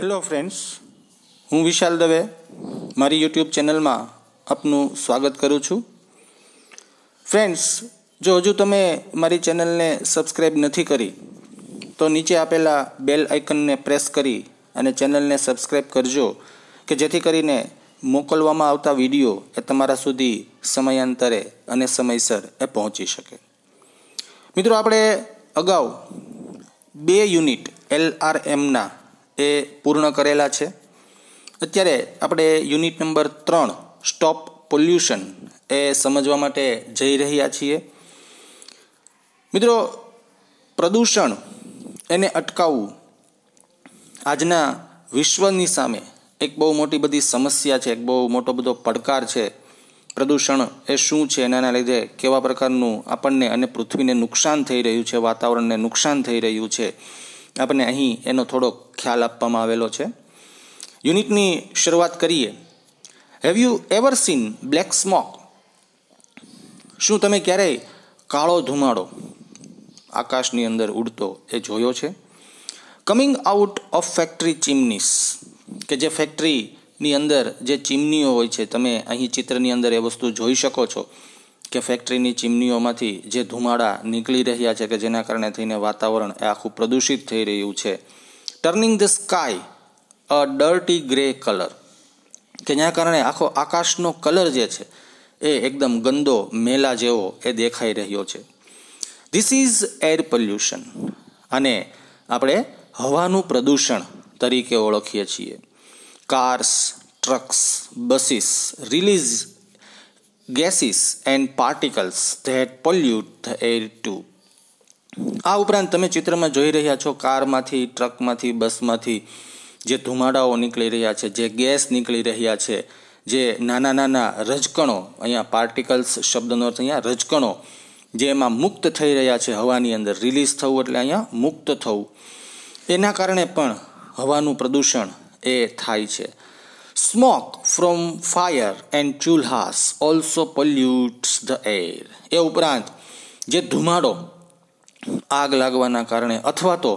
Hello friends હું વિશાલ દવે મારી YouTube ચેનલમાં આપનું સ્વાગત કરું છું ફ્રેન્ડ્સ જો હજુ તમે મારી ચેનલને સબસ્ક્રાઈબ નથી કરી તો નીચે આપેલા બેલ આઇકનને પ્રેસ કરી અને ચેનલને સબસ્ક્રાઈબ કરજો કે જેથી કરીને મોકલવામાં આવતા વિડીયો એ તમારા સુધી સમયાંતરે અને સમયસર એ પહોંચી શકે મિત્રો આપણે અગાઉ બે યુનિટ એલ આર એમના એ પૂર્ણ કરેલા છે અત્યારે આપણે યુનિટ નંબર ત્રણ સ્ટોપ પોલ્યુશન એ સમજવા માટે જઈ રહ્યા છીએ મિત્રો પ્રદૂષણ એને અટકાવવું આજના વિશ્વની સામે એક બહુ મોટી બધી સમસ્યા છે એક બહુ મોટો બધો પડકાર છે પ્રદૂષણ એ શું છે એના લીધે કેવા પ્રકારનું આપણને અને પૃથ્વીને નુકસાન થઈ રહ્યું છે વાતાવરણને નુકસાન થઈ રહ્યું છે આપણને અહીં એનો થોડો ખ્યાલ આપવામાં આવેલો છે યુનિટની શરૂઆત કરીએ have you ever seen black smoke શું તમે ક્યારેય કાળો ધુમાડો આકાશની અંદર ઉડતો એ જોયો છે coming out of factory chimneys કે જે ફેક્ટરીની અંદર જે ચીમનીઓ હોય છે તમે અહીં ચિત્રની અંદર એ વસ્તુ જોઈ શકો છો કે ફેક્ટરીની ચીમનીઓમાંથી જે ધુમાડા નીકળી રહ્યા છે કે જેના કારણે થઈને વાતાવરણ એ આખું પ્રદૂષિત થઈ રહ્યું છે turning the sky a dirty grey colour કે જેના કારણે આખો આકાશનો કલર જે છે એ એકદમ ગંદો મેલા જેવો એ દેખાઈ રહ્યો છે ધીસ ઇઝ એર પોલ્યુશન અને આપણે હવાનું પ્રદૂષણ તરીકે ઓળખીએ છીએ cars trucks buses release gases and particles that pollute the air too આ ઉપરાંત તમે ચિત્રમાં જોઈ રહ્યા છો કારમાંથી ટ્રકમાંથી બસમાંથી જે ધુમાડાઓ નીકળી રહ્યા છે જે ગેસ નીકળી રહ્યા છે જે નાના નાના રજકણો અહીંયા પાર્ટિકલ્સ શબ્દનો અર્થ અહીંયા રજકણો જે એમાં મુક્ત થઈ રહ્યા છે હવાની અંદર રિલીઝ થવું એટલે અહીંયા મુક્ત થવું એના કારણે પણ હવાનું પ્રદૂષણ એ થાય છે smoke from fire and chulhas also pollutes the air એ ઉપરાંત જે ધુમાડો આગ લાગવાના કારણે અથવા તો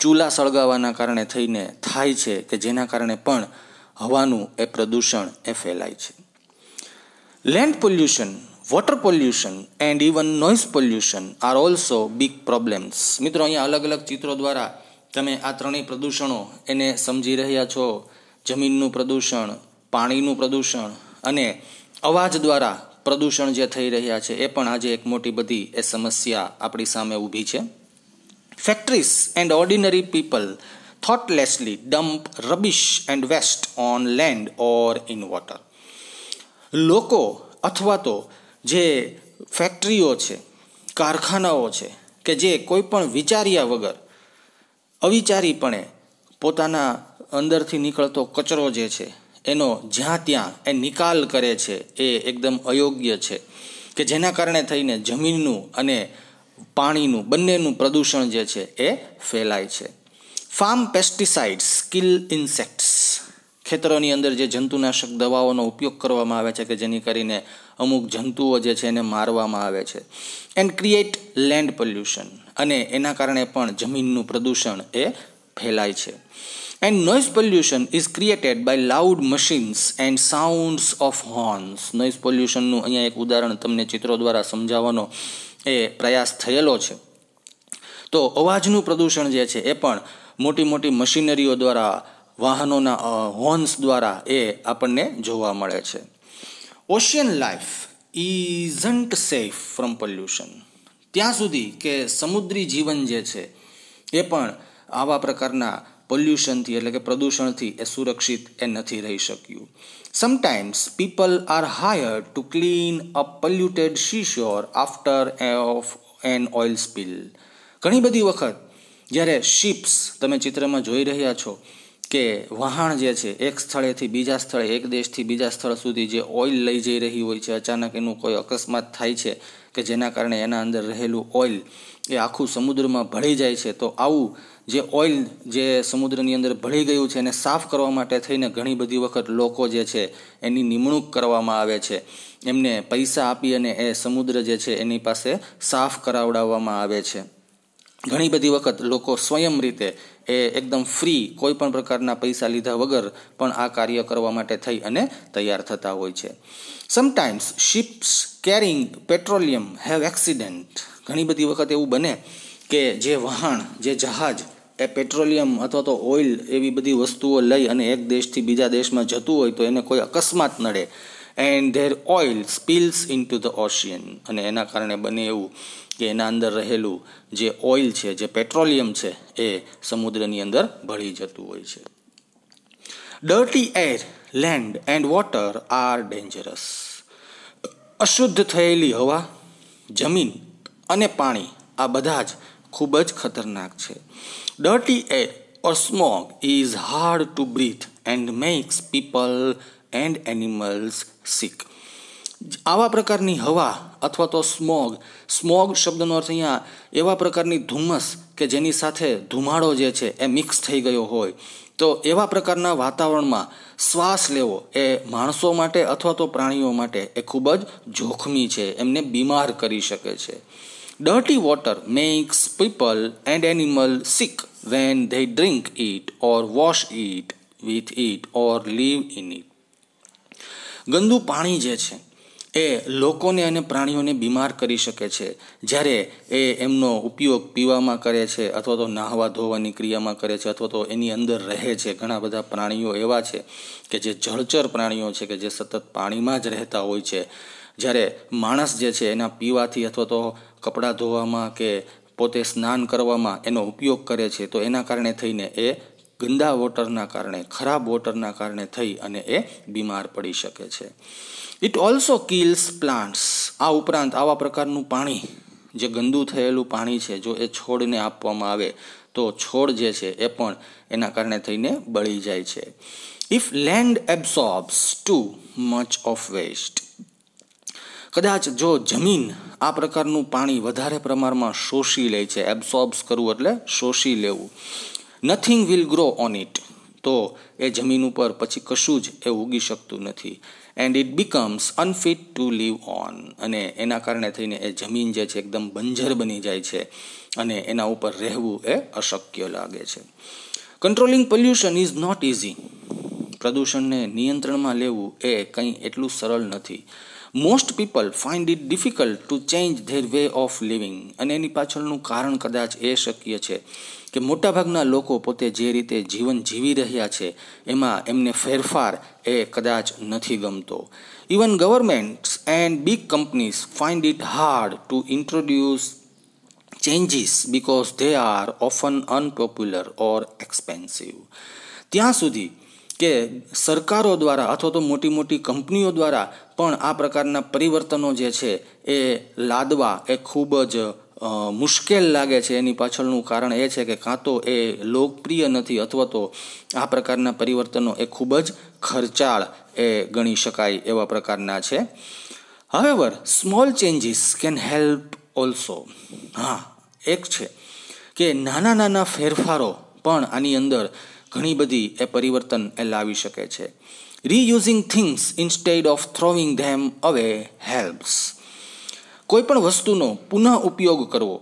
ચૂલા સળગાવાના કારણે થઈને થાય છે કે જેના કારણે પણ હવાનું એ પ્રદૂષણ એ ફેલાય છે land pollution water pollution and even noise pollution are also big problems મિત્રો અહીંયા અલગ અલગ ચિત્રો દ્વારા તમે આ ત્રણેય પ્રદૂષણો એને સમજી રહ્યા છો જમીનનું પ્રદૂષણ પાણીનું પ્રદૂષણ અને અવાજ દ્વારા પ્રદૂષણ જે થઈ રહ્યા છે એ પણ આજે એક મોટી બધી એ સમસ્યા આપણી સામે ઊભી છે factories and ordinary people thoughtlessly dump rubbish and waste on land or in water લોકો અથવા તો જે ફેક્ટરીઓ છે કારખાનાઓ છે કે જે કોઈ પણ વિચાર્યા વગર અવિચારીપણે પોતાના અંદરથી નીકળતો કચરો જે છે એનો જ્યાં ત્યાં એ નિકાલ કરે છે એ એકદમ અયોગ્ય છે કે જેના કારણે થઈને જમીનનું અને પાણીનું બંનેનું પ્રદૂષણ જે છે એ ફેલાય છે ફાર્મ પેસ્ટિસાઇડ્સ સ્કિલ ઇન્સેક્ટ્સ ખેતરોની અંદર જે જંતુનાશક દવાઓનો ઉપયોગ કરવામાં આવે છે કે જેની કરીને અમુક જંતુઓ જે છે એને મારવામાં આવે છે એન્ડ ક્રિએટ લેન્ડ પોલ્યુશન અને એના કારણે પણ જમીનનું પ્રદૂષણ એ ફેલાય છે And noise pollution is created by loud machines and sounds of horns. Noise pollutionનું અહીંયા એક ઉદાહરણ તમને ચિત્રો દ્વારા સમજાવવાનો એ પ્રયાસ થયેલો છે તો અવાજનું પ્રદૂષણ જે છે એ પણ મોટી મોટી મશીનરીઓ દ્વારા વાહનોના હોર્ન્સ દ્વારા એ આપણને જોવા મળે છે ocean life isn't safe from pollution ત્યાં સુધી કે સમુદ્રી જીવન જે છે એ પણ આવા પ્રકારના પોલ્યુશનથી એટલે કે પ્રદૂષણથી એ સુરક્ષિત એ નથી રહી શક્યું sometimes people are hired to clean a polluted seashore after of an oil spill ઘણી બધી વખત જ્યારે શિપ્સ તમે ચિત્રમાં જોઈ રહ્યા છો કે વહાણ જે છે એક સ્થળેથી બીજા સ્થળે એક દેશથી બીજા સ્થળ સુધી જે ઓઇલ લઈ જઈ રહી હોય છે અચાનક એનું કોઈ અકસ્માત થાય છે કે જેના કારણે એના અંદર રહેલું ઓઇલ એ આખું સમુદ્રમાં ભળી જાય છે તો આવું જે ઓઇલ જે સમુદ્રની અંદર ભળી ગયું છે એને સાફ કરવા માટે થઈને ઘણી બધી વખત લોકો જે છે એની નિમણૂક કરવામાં આવે છે એમને પૈસા આપી અને એ સમુદ્ર જે છે એની પાસે સાફ કરાવડાવવામાં આવે છે ઘણી બધી વખત લોકો સ્વયં રીતે એ એકદમ ફ્રી કોઈ પણ પ્રકારના પૈસા લીધા વગર પણ આ કાર્ય કરવા માટે થઈ અને તૈયાર થતા હોય છે sometimes ships carrying petroleum have accident ઘણી બધી વખત એવું બને કે જે વહાણ જે જહાજ એ પેટ્રોલિયમ અથવા તો ઓઇલ એવી બધી વસ્તુઓ લઈ અને એક દેશથી બીજા દેશમાં જતું હોય તો એને કોઈ અકસ્માત નડે and their oil spills into the ocean અને એના કારણે બને એવું કે એના અંદર રહેલું જે ઓઇલ છે જે પેટ્રોલિયમ છે એ સમુદ્રની અંદર ભળી જતું હોય છે dirty air land and water are dangerous અશુદ્ધ થયેલી હવા જમીન અને પાણી આ બધા જ ખૂબ જ ખતરનાક છે dirty air or smog is hard to breathe and makes people and animals sick આવા પ્રકારની હવા અથવા તો સ્મોગ સ્મોગ શબ્દનો અર્થ અહીંયા એવા પ્રકારની ધુમ્મસ કે જેની સાથે ધુમાડો જે છે એ મિક્સ થઈ ગયો હોય તો એવા પ્રકારના વાતાવરણમાં શ્વાસ લેવો એ માણસો માટે અથવા તો પ્રાણીઓ માટે એ ખૂબ જ જોખમી છે એમને બીમાર કરી શકે છે dirty water makes people and animal sick when they drink it or wash it with it or live in it ગંદુ પાણી જે છે એ લોકોને અને પ્રાણીઓને બીમાર કરી શકે છે જ્યારે એ એમનો ઉપયોગ પીવામાં કરે છે અથવા તો નાહવા ધોવાની ક્રિયામાં કરે છે અથવા તો એની અંદર રહે છે ઘણા બધા પ્રાણીઓ એવા છે કે જે જળચર પ્રાણીઓ છે કે જે સતત પાણીમાં જ રહેતા હોય છે જ્યારે માણસ જે છે એના પીવાથી અથવા તો કપડાં ધોવામાં કે પોતે સ્નાન કરવામાં એનો ઉપયોગ કરે છે તો એના કારણે થઈને એ ગંદા વોટરના કારણે ખરાબ વોટરના કારણે થઈ અને એ બીમાર પડી શકે છે ઇટ ઓલ્સો કિલ્સ પ્લાન્ટ્સ આ ઉપરાંત આવા પ્રકારનું પાણી જે ગંદુ થયેલું પાણી છે જો એ છોડને આપવામાં આવે તો છોડ જે છે એ પણ એના કારણે થઈને બળી જાય છે if land absorbs too much of waste કદાચ જો જમીન આ પ્રકારનું પાણી વધારે પ્રમાણમાં શોષી લે છે એબ્સોર્બ્સ કરવું એટલે શોષી લેવું nothing will grow on it તો એ જમીન ઉપર પછી કશું જ એ ઉગી શકતું નથી and it becomes unfit to live on અને એના કારણે થઈને એ જમીન જે છે એકદમ બંજર બની જાય છે અને એના ઉપર રહેવું એ અશક્ય લાગે છે controlling pollution is not easy પ્રદૂષણને નિયંત્રણમાં લેવું એ કંઈ એટલું સરળ નથી most people find it difficult to change their way of living અને એની પાછળનું કારણ કદાચ એ શક્ય છે કે મોટાભાગના લોકો પોતે જે રીતે જીવન જીવી રહ્યા છે એમાં એમને ફેરફાર એ કદાચ નથી ગમતો even governments and big companies find it hard to introduce changes because they are often unpopular or expensive ત્યાં સુધી કે સરકારો દ્વારા અથવા તો મોટી મોટી કંપનીઓ દ્વારા પણ આ પ્રકારના પરિવર્તનો જે છે એ લાદવા એ ખૂબ જ મુશ્કેલ લાગે છે એની પાછળનું કારણ એ છે કે કાં તો એ લોકપ્રિય નથી અથવા તો આ પ્રકારના પરિવર્તનો એ ખૂબ જ ખર્ચાળ એ ગણી શકાય એવા પ્રકારના છે however small changes can help also હા એક છે કે નાના નાના ફેરફારો પણ આની અંદર ઘણી બધી એ પરિવર્તન એ લાવી શકે છે reusing things instead of throwing them away helps કોઈપણ વસ્તુનો પુનઃ ઉપયોગ કરવો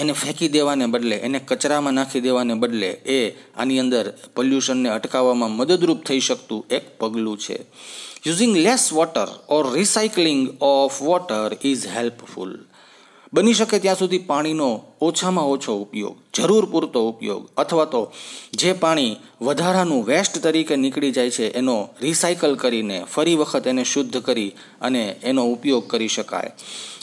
એને ફેંકી દેવાને બદલે એને કચરામાં નાખી દેવાને બદલે એ આની અંદર પોલ્યુશનને અટકાવવામાં મદદરૂપ થઈ શકતું એક પગલું છે using less water or recycling of water is helpful બની શકે ત્યાં સુધી પાણીનો ઓછામાં ઓછો ઉપયોગ જરૂર પૂરતો ઉપયોગ અથવા તો જે પાણી વધારાનું વેસ્ટ તરીકે નીકળી જાય છે એનો રિસાયકલ કરીને ફરી વખત એને શુદ્ધ કરી અને એનો ઉપયોગ કરી શકાય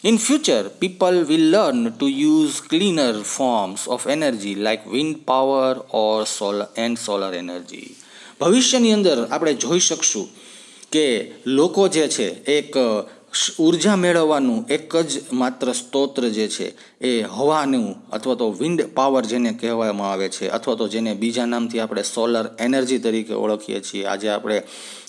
in future people will learn to use cleaner forms of energy like wind power or solar and solar energy ભવિષ્યની અંદર આપણે જોઈ શકશું કે લોકો જે છે એક ઉર્જા મેળવવાનું એક જ માત્ર સ્તોત્ર જે છે એ હવાનું અથવા તો વિન્ડ પાવર જેને કહેવામાં આવે છે અથવા તો જેને બીજા નામથી આપણે સોલર એનર્જી તરીકે ઓળખીએ છીએ આજે આપણે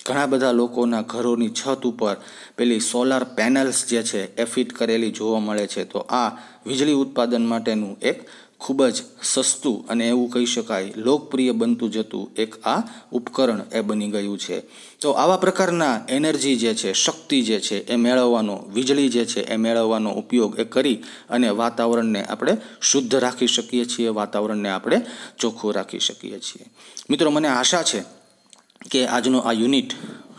ઘણા બધા લોકોના ઘરોની છત ઉપર પેલી સોલાર પેનલ્સ જે છે એ ફિટ કરેલી જોવા મળે છે તો આ વીજળી ઉત્પાદન માટેનું એક ખૂબ જ સસ્તું અને એવું કહી શકાય લોકપ્રિય બનતું જતું એક આ ઉપકરણ એ બની ગયું છે તો આવા પ્રકારના એનર્જી જે છે શક્તિ જે છે એ મેળવવાનો વીજળી જે છે એ મેળવવાનો ઉપયોગ એ કરી અને વાતાવરણને આપણે શુદ્ધ રાખી શકીએ છીએ વાતાવરણને આપણે ચોખ્ખું રાખી શકીએ છીએ મિત્રો મને આશા છે કે આજનો આ યુનિટ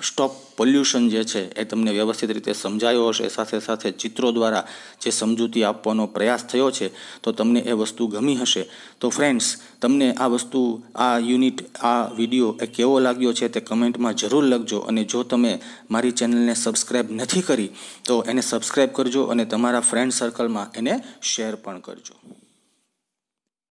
સ્ટોપ પોલ્યુશન જે છે એ તમને વ્યવસ્થિત રીતે સમજાયો હશે સાથે સાથે ચિત્રો દ્વારા જે સમજૂતી આપવાનો પ્રયાસ થયો છે તો તમને એ વસ્તુ ગમી હશે તો ફ્રેન્ડ્સ તમને આ વસ્તુ આ યુનિટ આ વિડીયો એ કેવો લાગ્યો છે તે કમેન્ટમાં જરૂર લખજો અને જો તમે મારી ચેનલને સબસ્ક્રાઈબ નથી કરી તો એને સબસ્ક્રાઈબ કરજો અને તમારા ફ્રેન્ડ સર્કલમાં એને શેર પણ કરજો